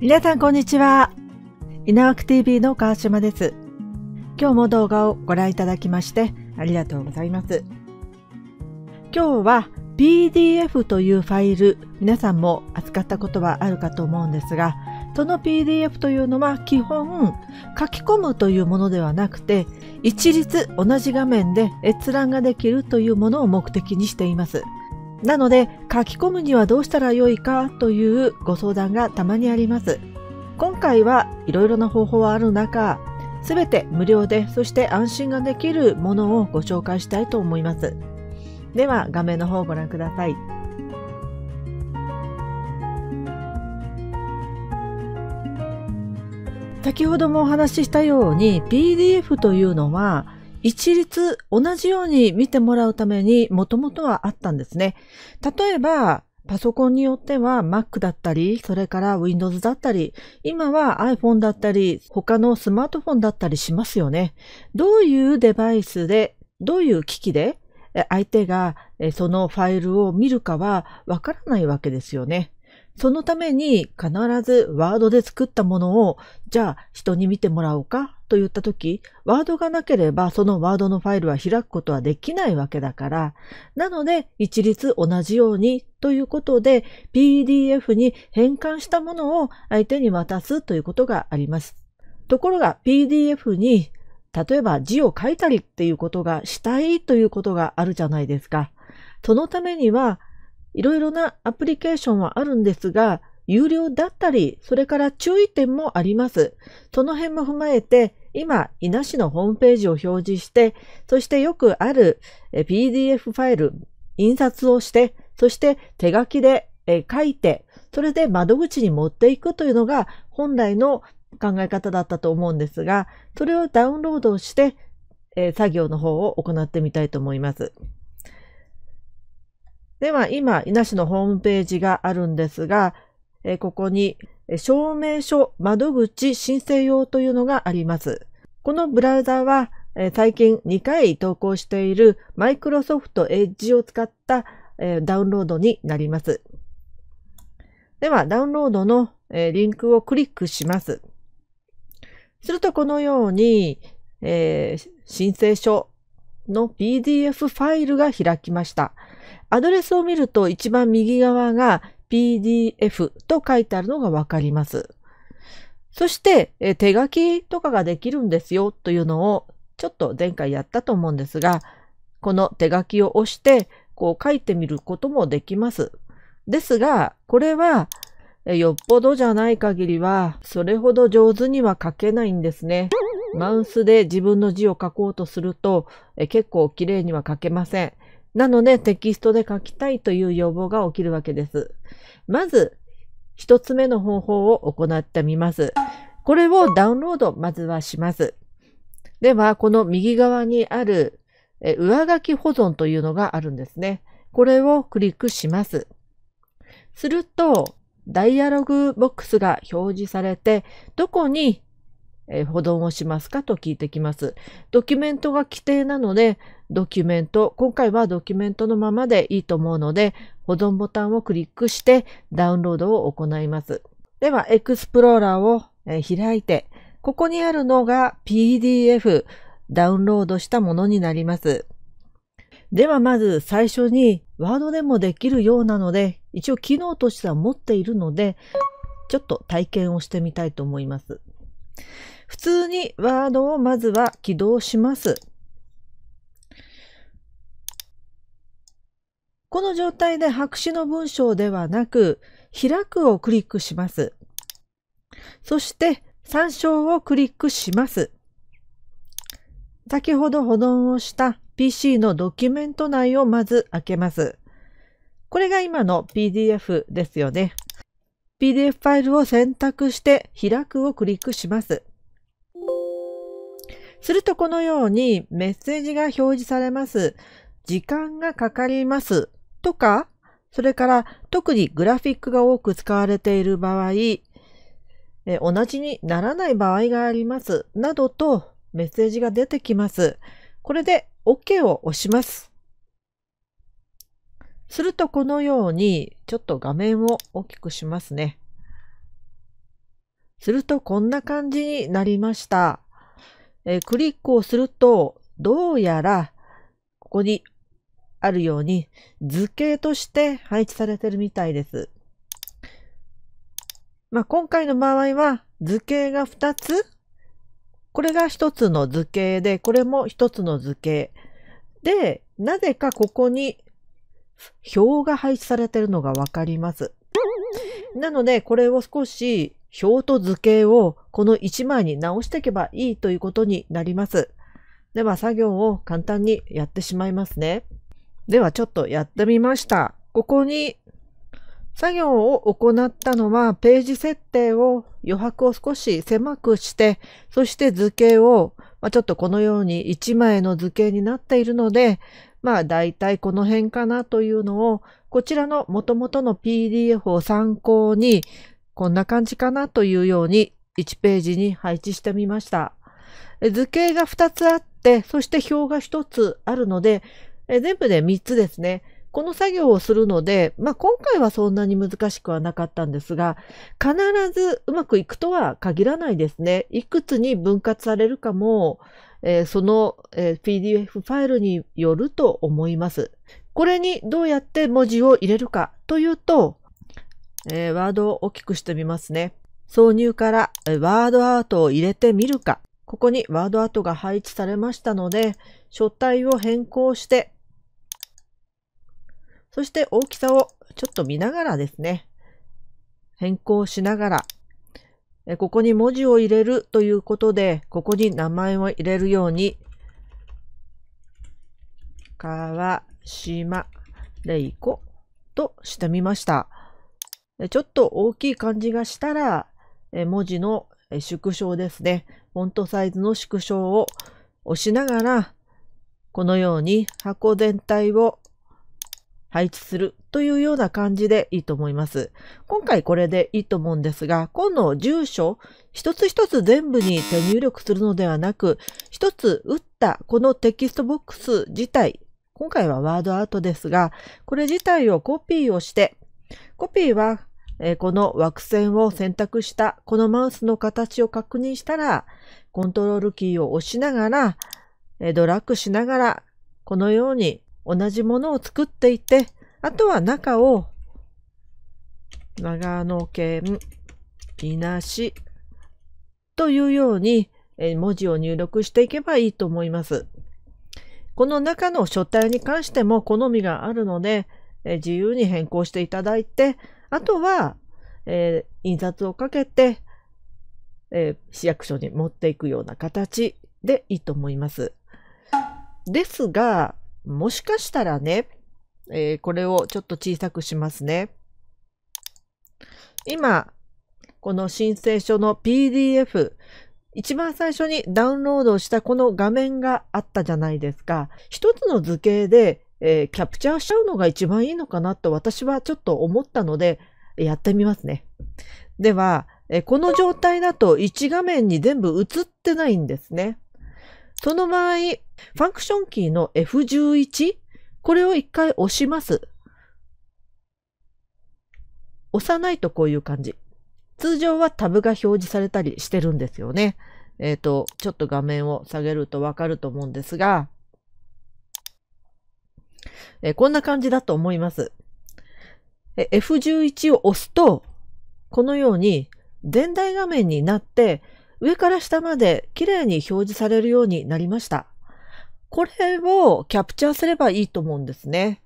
皆さんこんにちは。稲く TV の川島です。今日も動画をご覧いただきましてありがとうございます。今日は PDF というファイル、皆さんも扱ったことはあるかと思うんですが、その PDF というのは基本書き込むというものではなくて、一律同じ画面で閲覧ができるというものを目的にしています。なので書き込むにはどうしたらよいかというご相談がたまにあります。今回はいろいろな方法はある中、すべて無料で、そして安心ができるものをご紹介したいと思います。では画面の方をご覧ください。先ほどもお話ししたように PDF というのは一律同じように見てもらうためにもともとはあったんですね。例えば、パソコンによっては Mac だったり、それから Windows だったり、今は iPhone だったり、他のスマートフォンだったりしますよね。どういうデバイスで、どういう機器で相手がそのファイルを見るかはわからないわけですよね。そのために必ずワードで作ったものを、じゃあ人に見てもらおうか、と言った時、ワードがなければそのワードのファイルは開くことはできないわけだから、なので一律同じようにということで PDF に変換したものを相手に渡すということがあります。ところが PDF に例えば字を書いたりっていうことがしたいということがあるじゃないですか。そのためにはいろいろなアプリケーションはあるんですが、有料だったり、それから注意点もあります。その辺も踏まえて、今、伊那市のホームページを表示して、そしてよくある PDF ファイル、印刷をして、そして手書きで書いて、それで窓口に持っていくというのが本来の考え方だったと思うんですが、それをダウンロードして、作業の方を行ってみたいと思います。では今、伊那市のホームページがあるんですが、ここに証明書窓口申請用というのがあります。このブラウザは、最近2回投稿している Microsoft Edge を使ったダウンロードになります。では、ダウンロードのリンクをクリックします。すると、このように、えー、申請書の PDF ファイルが開きました。アドレスを見ると一番右側が PDF と書いてあるのがわかります。そして、え手書きとかができるんですよというのをちょっと前回やったと思うんですが、この手書きを押して、こう書いてみることもできます。ですが、これは、よっぽどじゃない限りは、それほど上手には書けないんですね。マウスで自分の字を書こうとすると、え結構綺麗には書けません。なのでテキストで書きたいという要望が起きるわけです。まず、一つ目の方法を行ってみます。これをダウンロード、まずはします。では、この右側にある上書き保存というのがあるんですね。これをクリックします。すると、ダイアログボックスが表示されて、どこにえー、保存をしますかと聞いてきます。ドキュメントが規定なので、ドキュメント、今回はドキュメントのままでいいと思うので、保存ボタンをクリックしてダウンロードを行います。では、エクスプローラーを、えー、開いて、ここにあるのが PDF、ダウンロードしたものになります。ではまず最初にワードでもできるようなので、一応機能としては持っているので、ちょっと体験をしてみたいと思います。普通にワードをまずは起動します。この状態で白紙の文章ではなく、開くをクリックします。そして、参照をクリックします。先ほど保存をした PC のドキュメント内をまず開けます。これが今の PDF ですよね。PDF ファイルを選択して開くをクリックします。するとこのようにメッセージが表示されます。時間がかかりますとか、それから特にグラフィックが多く使われている場合、え同じにならない場合がありますなどとメッセージが出てきます。これで OK を押します。するとこのようにちょっと画面を大きくしますね。するとこんな感じになりました。えー、クリックをすると、どうやら、ここにあるように図形として配置されてるみたいです。まあ、今回の場合は図形が2つ。これが1つの図形で、これも1つの図形。で、なぜかここに表が配置されてるのがわかります。なので、これを少し表と図形をこの1枚に直していけばいいということになります。では作業を簡単にやってしまいますね。ではちょっとやってみました。ここに作業を行ったのはページ設定を余白を少し狭くして、そして図形を、まあ、ちょっとこのように1枚の図形になっているので、まあ大体この辺かなというのをこちらの元々の PDF を参考にこんな感じかなというように1ページに配置してみました。図形が2つあって、そして表が1つあるので、全部で3つですね。この作業をするので、まあ、今回はそんなに難しくはなかったんですが、必ずうまくいくとは限らないですね。いくつに分割されるかも、えー、その、えー、PDF ファイルによると思います。これにどうやって文字を入れるかというと、えー、ワードを大きくしてみますね。挿入からワードアートを入れてみるか。ここにワードアートが配置されましたので、書体を変更して、そして大きさをちょっと見ながらですね、変更しながら、えここに文字を入れるということで、ここに名前を入れるように、川島玲子としてみました。ちょっと大きい感じがしたら、文字の縮小ですね。フォントサイズの縮小を押しながら、このように箱全体を配置するというような感じでいいと思います。今回これでいいと思うんですが、今度住所、一つ一つ全部に手入力するのではなく、一つ打ったこのテキストボックス自体、今回はワードアートですが、これ自体をコピーをして、コピーはえー、この枠線を選択したこのマウスの形を確認したら、コントロールキーを押しながら、えドラッグしながら、このように同じものを作っていて、あとは中を、長野県、伊那市というように、え文字を入力していけばいいと思います。この中の書体に関しても好みがあるので、え自由に変更していただいて、あとは、えー、印刷をかけて、えー、市役所に持っていくような形でいいと思います。ですが、もしかしたらね、えー、これをちょっと小さくしますね。今、この申請書の PDF、一番最初にダウンロードしたこの画面があったじゃないですか。一つの図形でえー、キャプチャーしちゃうのが一番いいのかなと私はちょっと思ったので、やってみますね。では、えこの状態だと1画面に全部映ってないんですね。その場合、ファンクションキーの F11、これを一回押します。押さないとこういう感じ。通常はタブが表示されたりしてるんですよね。えっ、ー、と、ちょっと画面を下げるとわかると思うんですが、えこんな感じだと思います。F11 を押すと、このように全体画面になって、上から下まで綺麗に表示されるようになりました。これをキャプチャーすればいいと思うんですね。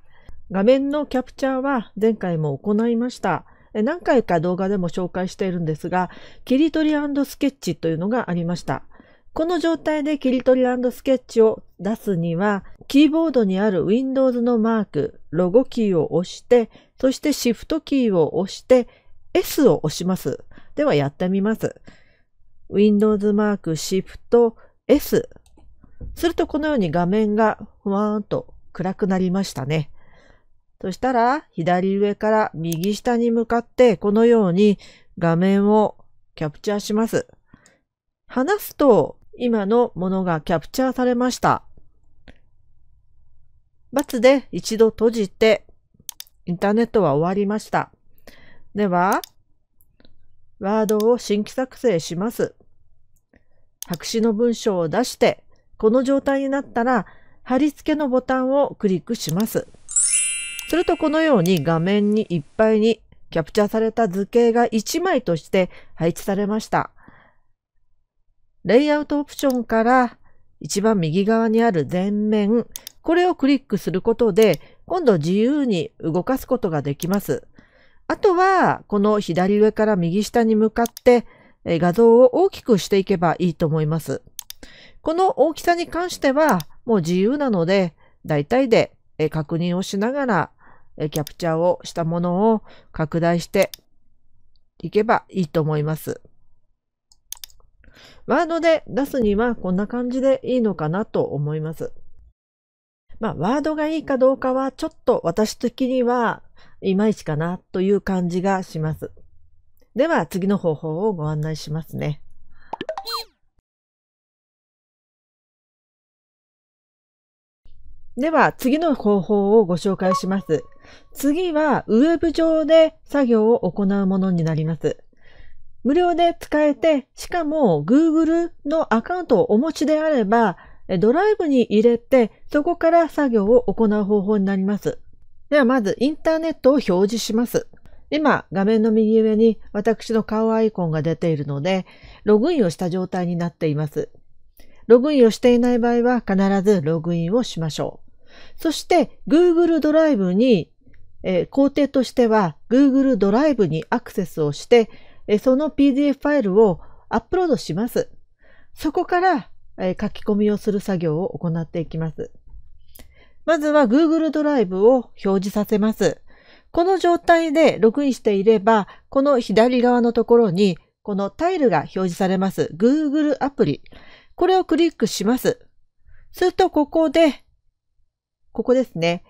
画面のキャプチャーは前回も行いました。何回か動画でも紹介しているんですが、切り取りスケッチというのがありました。この状態で切り取りスケッチを出すには、キーボードにある Windows のマーク、ロゴキーを押して、そして Shift キーを押して、S を押します。ではやってみます。Windows マーク、Shift、S。するとこのように画面がふわーんと暗くなりましたね。そしたら、左上から右下に向かって、このように画面をキャプチャーします。離すと、今のものがキャプチャーされました。ツで一度閉じて、インターネットは終わりました。では、ワードを新規作成します。白紙の文章を出して、この状態になったら、貼り付けのボタンをクリックします。するとこのように画面にいっぱいにキャプチャーされた図形が1枚として配置されました。レイアウトオプションから一番右側にある全面、これをクリックすることで、今度自由に動かすことができます。あとは、この左上から右下に向かって、画像を大きくしていけばいいと思います。この大きさに関しては、もう自由なので、大体で確認をしながら、キャプチャーをしたものを拡大していけばいいと思います。ワードで出すにはこんな感じでいいのかなと思います。まあ、ワードがいいかどうかは、ちょっと私的には、いまいちかなという感じがします。では、次の方法をご案内しますね。では、次の方法をご紹介します。次は、ウェブ上で作業を行うものになります。無料で使えて、しかも Google のアカウントをお持ちであれば、ドライブに入れて、そこから作業を行う方法になります。ではまずインターネットを表示します。今、画面の右上に私の顔アイコンが出ているので、ログインをした状態になっています。ログインをしていない場合は必ずログインをしましょう。そして Google ドライブに、えー、工程としては Google ドライブにアクセスをして、その PDF ファイルをアップロードします。そこからえ書き込みをする作業を行っていきます。まずは Google ドライブを表示させます。この状態でログインしていれば、この左側のところに、このタイルが表示されます Google アプリ。これをクリックします。すると、ここで、ここですね。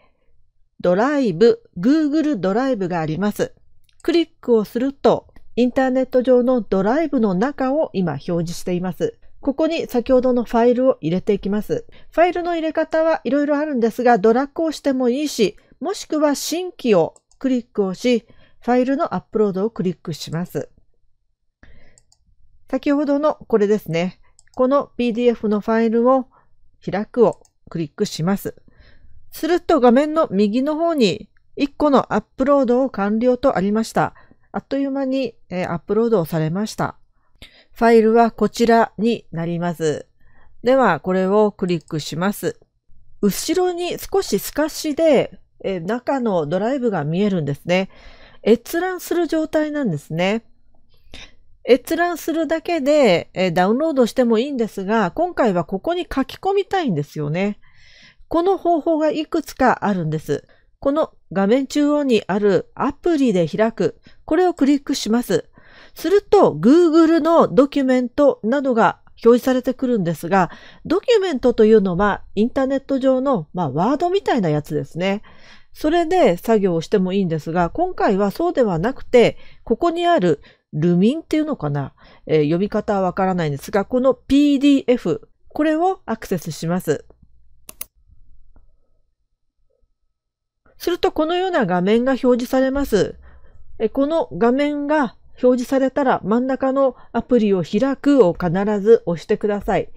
ドライブ、Google ドライブがあります。クリックをすると、インターネット上のドライブの中を今表示しています。ここに先ほどのファイルを入れていきます。ファイルの入れ方はいろいろあるんですが、ドラッグをしてもいいし、もしくは新規をクリックをし、ファイルのアップロードをクリックします。先ほどのこれですね。この PDF のファイルを開くをクリックします。すると画面の右の方に1個のアップロードを完了とありました。あっという間に、えー、アップロードをされました。ファイルはこちらになります。では、これをクリックします。後ろに少し透かしで、え中のドライブが見えるんですね。閲覧する状態なんですね。閲覧するだけで、えダウンロードしてもいいんですが、今回はここに書き込みたいんですよね。この方法がいくつかあるんです。この画面中央にあるアプリで開く、これをクリックします。すると、Google のドキュメントなどが表示されてくるんですが、ドキュメントというのはインターネット上の、まあ、ワードみたいなやつですね。それで作業をしてもいいんですが、今回はそうではなくて、ここにあるルミンっていうのかな、えー、読み方はわからないんですが、この PDF、これをアクセスします。するとこのような画面が表示されます。この画面が表示されたら真ん中のアプリを開くを必ず押してください。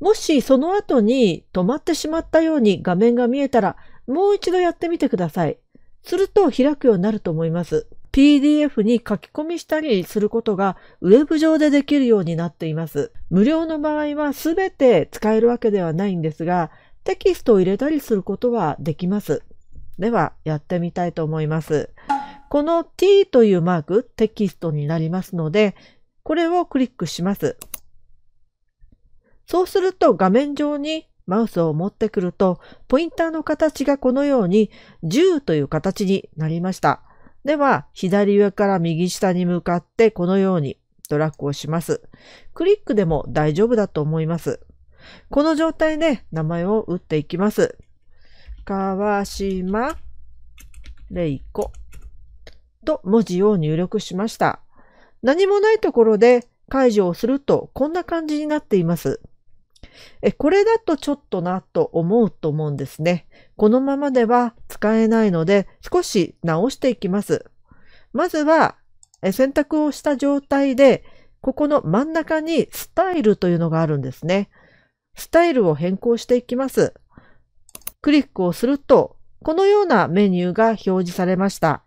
もしその後に止まってしまったように画面が見えたらもう一度やってみてください。すると開くようになると思います。PDF に書き込みしたりすることがウェブ上でできるようになっています。無料の場合は全て使えるわけではないんですが、テキストを入れたりすることはできます。ではやってみたいと思います。この t というマーク、テキストになりますので、これをクリックします。そうすると画面上にマウスを持ってくると、ポインターの形がこのように10という形になりました。では、左上から右下に向かってこのようにドラッグをします。クリックでも大丈夫だと思います。この状態で名前を打っていきます。川島玲子。と文字を入力しました。何もないところで解除をするとこんな感じになっています。え、これだとちょっとなと思うと思うんですね。このままでは使えないので少し直していきます。まずはえ選択をした状態でここの真ん中にスタイルというのがあるんですね。スタイルを変更していきます。クリックをするとこのようなメニューが表示されました。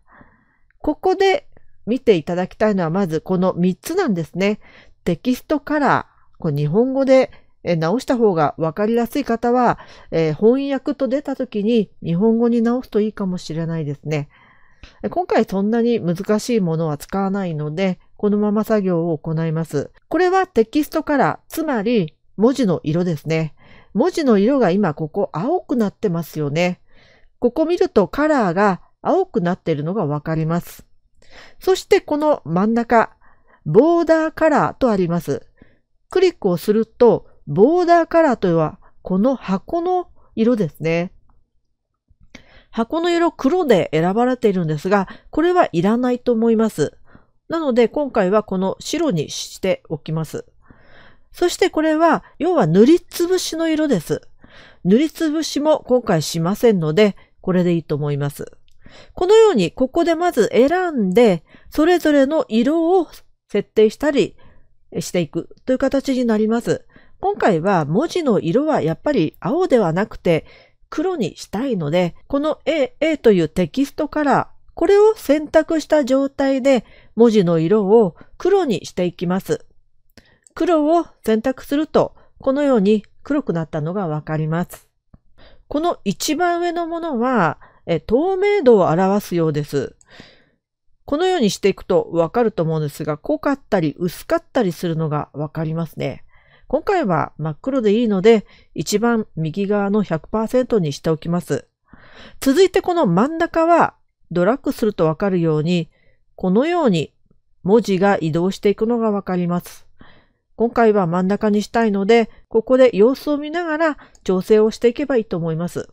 ここで見ていただきたいのはまずこの3つなんですね。テキストカラー。これ日本語で直した方が分かりやすい方は、えー、翻訳と出た時に日本語に直すといいかもしれないですね。今回そんなに難しいものは使わないので、このまま作業を行います。これはテキストカラー、つまり文字の色ですね。文字の色が今ここ青くなってますよね。ここ見るとカラーが青くなっているのがわかります。そしてこの真ん中、ボーダーカラーとあります。クリックをすると、ボーダーカラーというのは、この箱の色ですね。箱の色黒で選ばれているんですが、これはいらないと思います。なので今回はこの白にしておきます。そしてこれは、要は塗りつぶしの色です。塗りつぶしも今回しませんので、これでいいと思います。このように、ここでまず選んで、それぞれの色を設定したりしていくという形になります。今回は文字の色はやっぱり青ではなくて黒にしたいので、この A, A というテキストカラー、これを選択した状態で文字の色を黒にしていきます。黒を選択すると、このように黒くなったのがわかります。この一番上のものは、え透明度を表すようです。このようにしていくとわかると思うんですが、濃かったり薄かったりするのがわかりますね。今回は真っ黒でいいので、一番右側の100%にしておきます。続いてこの真ん中は、ドラッグするとわかるように、このように文字が移動していくのがわかります。今回は真ん中にしたいので、ここで様子を見ながら調整をしていけばいいと思います。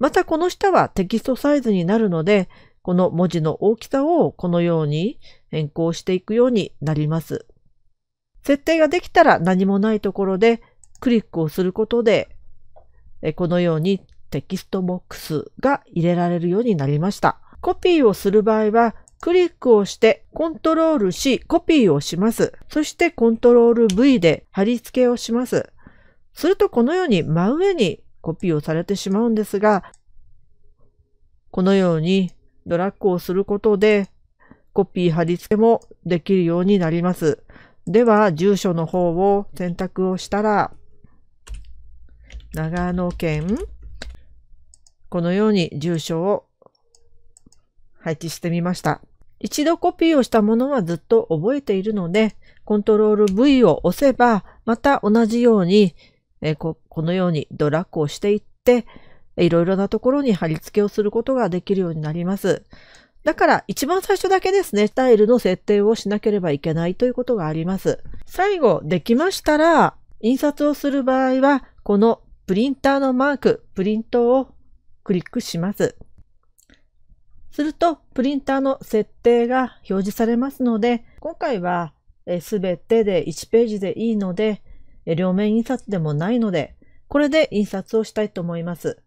またこの下はテキストサイズになるので、この文字の大きさをこのように変更していくようになります。設定ができたら何もないところでクリックをすることで、このようにテキストボックスが入れられるようになりました。コピーをする場合は、クリックをして、コントロールし、コピーをします。そして、コントロール V で貼り付けをします。すると、このように真上にコピーをされてしまうんですが、このようにドラッグをすることでコピー貼り付けもできるようになります。では、住所の方を選択をしたら、長野県、このように住所を配置してみました。一度コピーをしたものはずっと覚えているので、コントロール V を押せば、また同じようにえここのようにドラッグをしていって、いろいろなところに貼り付けをすることができるようになります。だから一番最初だけですね、スタイルの設定をしなければいけないということがあります。最後、できましたら、印刷をする場合は、このプリンターのマーク、プリントをクリックします。すると、プリンターの設定が表示されますので、今回はすべてで1ページでいいので、両面印刷でもないので、これで印刷をしたいと思います。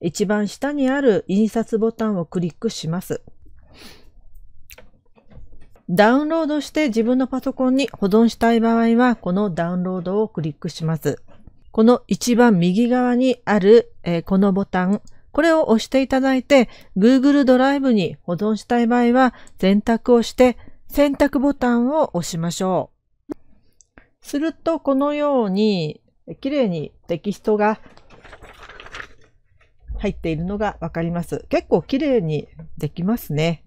一番下にある印刷ボタンをクリックします。ダウンロードして自分のパソコンに保存したい場合は、このダウンロードをクリックします。この一番右側にある、えー、このボタン、これを押していただいて、Google ドライブに保存したい場合は、選択をして、選択ボタンを押しましょう。すると、このように、綺麗にテキストが入っているのがわかります。結構綺麗にできますね。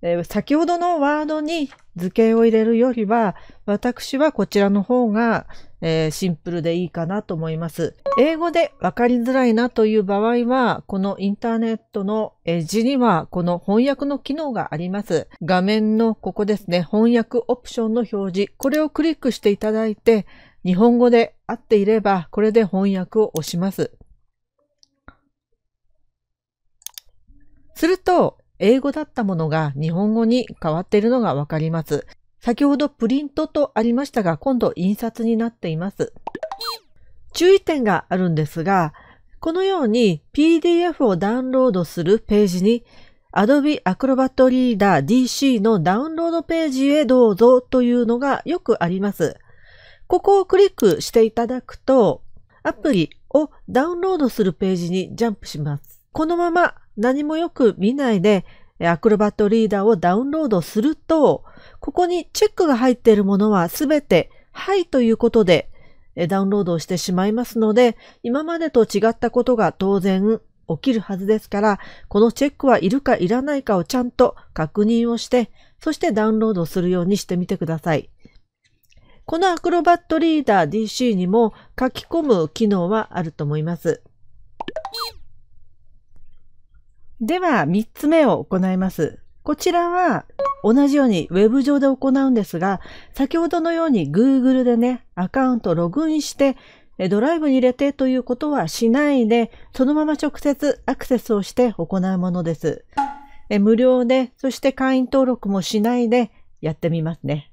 え先ほどのワードに図形を入れるよりは、私はこちらの方が、えー、シンプルでいいかなと思います。英語で分かりづらいなという場合は、このインターネットのエッジにはこの翻訳の機能があります。画面のここですね、翻訳オプションの表示、これをクリックしていただいて、日本語で合っていれば、これで翻訳を押します。すると、英語だったものが日本語に変わっているのがわかります。先ほどプリントとありましたが、今度印刷になっています。注意点があるんですが、このように PDF をダウンロードするページに Adobe Acrobat Reader DC のダウンロードページへどうぞというのがよくあります。ここをクリックしていただくと、アプリをダウンロードするページにジャンプします。このまま何もよく見ないで、アクロバットリーダーをダウンロードすると、ここにチェックが入っているものはすべて、はいということで、ダウンロードしてしまいますので、今までと違ったことが当然起きるはずですから、このチェックはいるかいらないかをちゃんと確認をして、そしてダウンロードするようにしてみてください。このアクロバットリーダー DC にも書き込む機能はあると思います。では、三つ目を行います。こちらは同じように Web 上で行うんですが、先ほどのように Google でね、アカウントログインして、ドライブに入れてということはしないで、そのまま直接アクセスをして行うものです。無料で、そして会員登録もしないでやってみますね。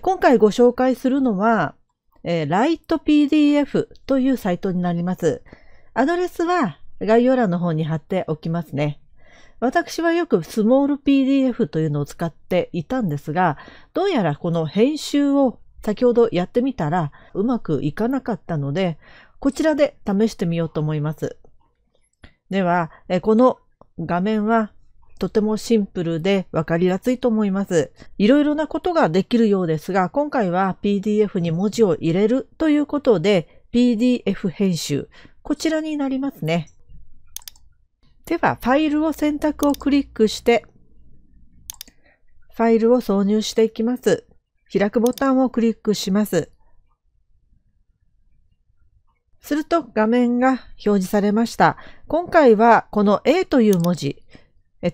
今回ご紹介するのは、LightPDF というサイトになります。アドレスは概要欄の方に貼っておきますね。私はよくスモール PDF というのを使っていたんですが、どうやらこの編集を先ほどやってみたらうまくいかなかったので、こちらで試してみようと思います。では、この画面はとてもシンプルで分かりやすいと思います。いろいろなことができるようですが、今回は PDF に文字を入れるということで、PDF 編集、こちらになりますね。では、ファイルを選択をクリックして、ファイルを挿入していきます。開くボタンをクリックします。すると画面が表示されました。今回はこの A という文字、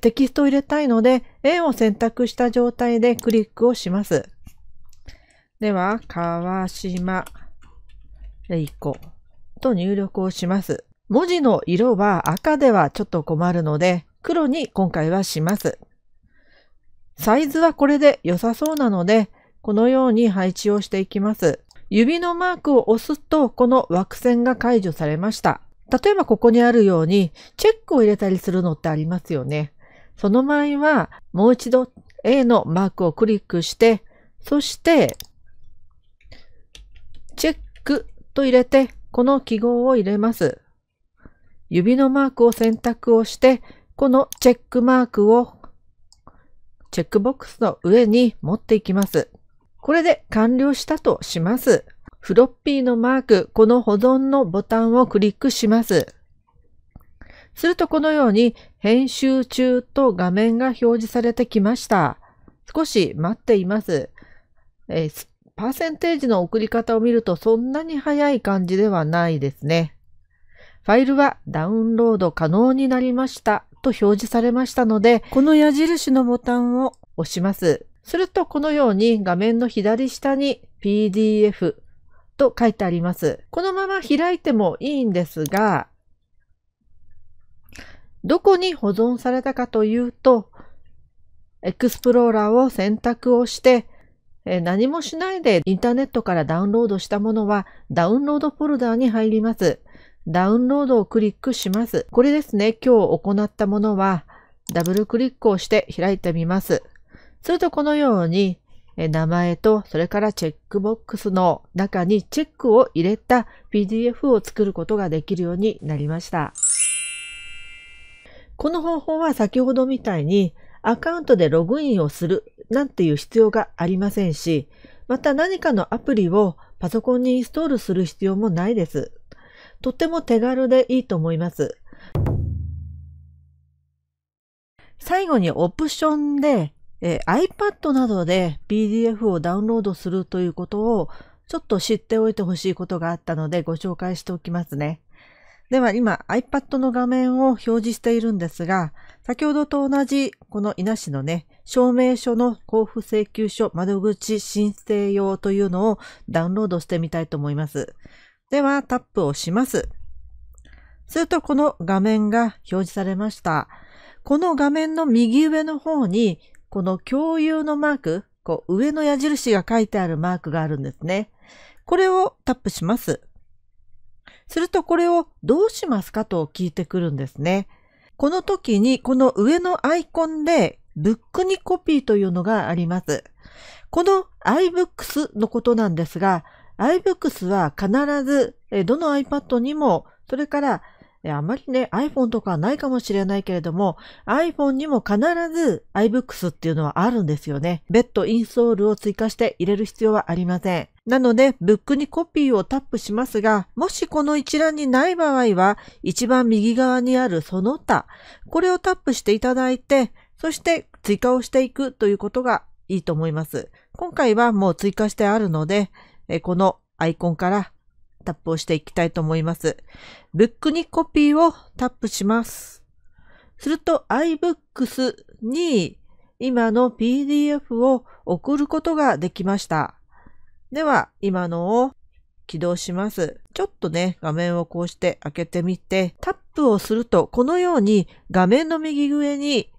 テキストを入れたいので A を選択した状態でクリックをします。では、川島玲子と入力をします。文字の色は赤ではちょっと困るので、黒に今回はします。サイズはこれで良さそうなので、このように配置をしていきます。指のマークを押すと、この枠線が解除されました。例えばここにあるように、チェックを入れたりするのってありますよね。その場合は、もう一度 A のマークをクリックして、そして、チェックと入れて、この記号を入れます。指のマークを選択をして、このチェックマークをチェックボックスの上に持っていきます。これで完了したとします。フロッピーのマーク、この保存のボタンをクリックします。するとこのように編集中と画面が表示されてきました。少し待っています。えー、パーセンテージの送り方を見るとそんなに早い感じではないですね。ファイルはダウンロード可能になりましたと表示されましたので、この矢印のボタンを押します。するとこのように画面の左下に PDF と書いてあります。このまま開いてもいいんですが、どこに保存されたかというと、エクスプローラーを選択をして、何もしないでインターネットからダウンロードしたものはダウンロードフォルダーに入ります。ダウンロードをクリックします。これですね、今日行ったものは、ダブルクリックをして開いてみます。するとこのように、名前と、それからチェックボックスの中にチェックを入れた PDF を作ることができるようになりました。この方法は先ほどみたいにアカウントでログインをするなんていう必要がありませんし、また何かのアプリをパソコンにインストールする必要もないです。とても手軽でいいと思います。最後にオプションで、えー、iPad などで PDF をダウンロードするということをちょっと知っておいてほしいことがあったのでご紹介しておきますね。では今 iPad の画面を表示しているんですが、先ほどと同じこの稲市のね、証明書の交付請求書窓口申請用というのをダウンロードしてみたいと思います。ではタップをします。するとこの画面が表示されました。この画面の右上の方に、この共有のマーク、こう上の矢印が書いてあるマークがあるんですね。これをタップします。するとこれをどうしますかと聞いてくるんですね。この時にこの上のアイコンでブックにコピーというのがあります。この iBooks のことなんですが、iBooks は必ず、どの iPad にも、それから、あまりね、iPhone とかはないかもしれないけれども、iPhone にも必ず iBooks っていうのはあるんですよね。別途インストールを追加して入れる必要はありません。なので、ブックにコピーをタップしますが、もしこの一覧にない場合は、一番右側にあるその他、これをタップしていただいて、そして追加をしていくということがいいと思います。今回はもう追加してあるので、えこのアイコンからタップをしていきたいと思います。ブックにコピーをタップします。すると iBooks に今の PDF を送ることができました。では、今のを起動します。ちょっとね、画面をこうして開けてみて、タップをすると、このように画面の右上に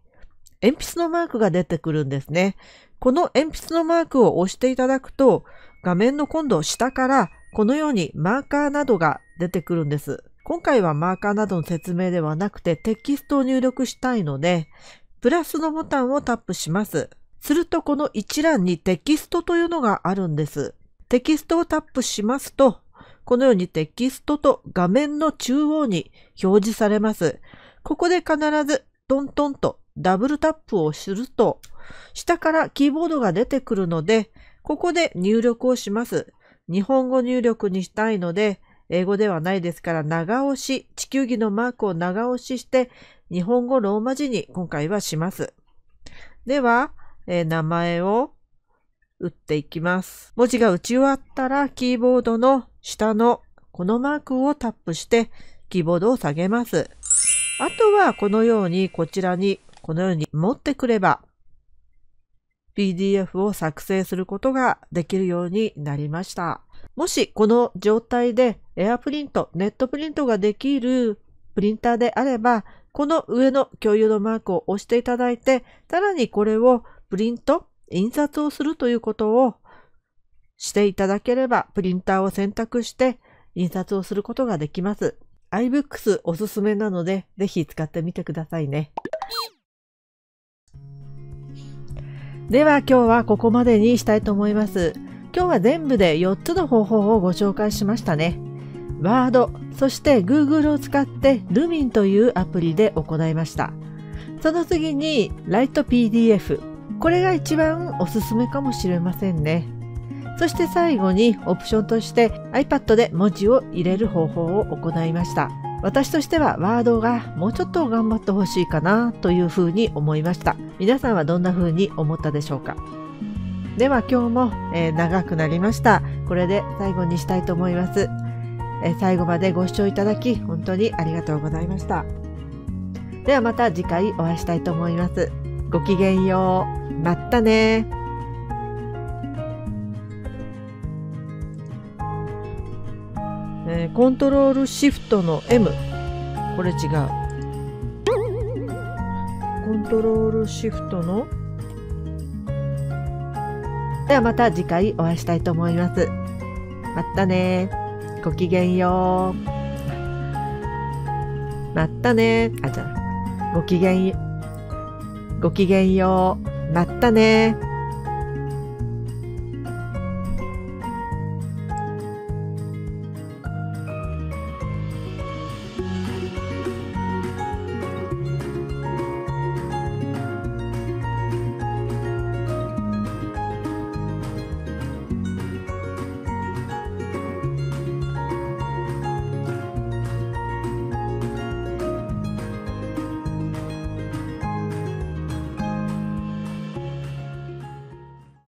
鉛筆のマークが出てくるんですね。この鉛筆のマークを押していただくと、画面の今度下からこのようにマーカーなどが出てくるんです。今回はマーカーなどの説明ではなくてテキストを入力したいので、プラスのボタンをタップします。するとこの一覧にテキストというのがあるんです。テキストをタップしますと、このようにテキストと画面の中央に表示されます。ここで必ずトントンとダブルタップをすると、下からキーボードが出てくるので、ここで入力をします。日本語入力にしたいので、英語ではないですから長押し、地球儀のマークを長押しして、日本語ローマ字に今回はします。では、えー、名前を打っていきます。文字が打ち終わったら、キーボードの下のこのマークをタップして、キーボードを下げます。あとはこのように、こちらに、このように持ってくれば、PDF を作成することができるようになりました。もしこの状態でエアプリント、ネットプリントができるプリンターであれば、この上の共有のマークを押していただいて、さらにこれをプリント、印刷をするということをしていただければ、プリンターを選択して印刷をすることができます。iBooks おすすめなので、ぜひ使ってみてくださいね。では今日はここまでにしたいと思います。今日は全部で4つの方法をご紹介しましたね。ワード、そして Google を使ってルミンというアプリで行いました。その次に l i g h t PDF。これが一番おすすめかもしれませんね。そして最後にオプションとして iPad で文字を入れる方法を行いました。私としてはワードがもうちょっと頑張ってほしいかなというふうに思いました皆さんはどんなふうに思ったでしょうかでは今日も、えー、長くなりましたこれで最後にしたいと思います、えー、最後までご視聴いただき本当にありがとうございましたではまた次回お会いしたいと思いますごきげんようまったねえー、コントロールシフトの M これ違うコントロールシフトのではまた次回お会いしたいと思いますまたねごきげんようまたねあじゃごきげんごきげんようまたね